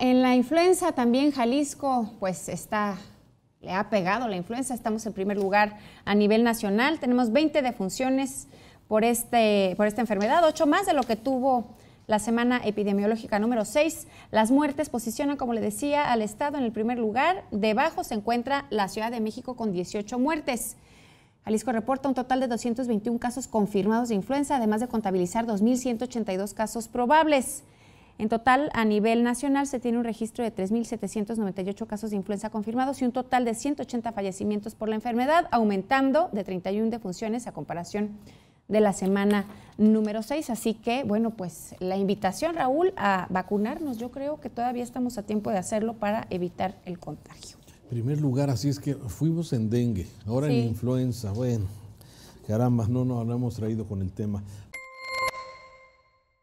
en la influenza también Jalisco pues está le ha pegado la influenza. Estamos en primer lugar a nivel nacional. Tenemos 20 defunciones por, este, por esta enfermedad, 8 más de lo que tuvo la semana epidemiológica número 6. Las muertes posicionan, como le decía, al Estado en el primer lugar. Debajo se encuentra la Ciudad de México con 18 muertes. Jalisco reporta un total de 221 casos confirmados de influenza, además de contabilizar 2.182 casos probables. En total, a nivel nacional se tiene un registro de 3.798 casos de influenza confirmados y un total de 180 fallecimientos por la enfermedad, aumentando de 31 defunciones a comparación de la semana número 6. Así que, bueno, pues la invitación, Raúl, a vacunarnos. Yo creo que todavía estamos a tiempo de hacerlo para evitar el contagio. En primer lugar, así es que fuimos en dengue, ahora en influenza. Bueno, caramba, no nos hemos traído con el tema.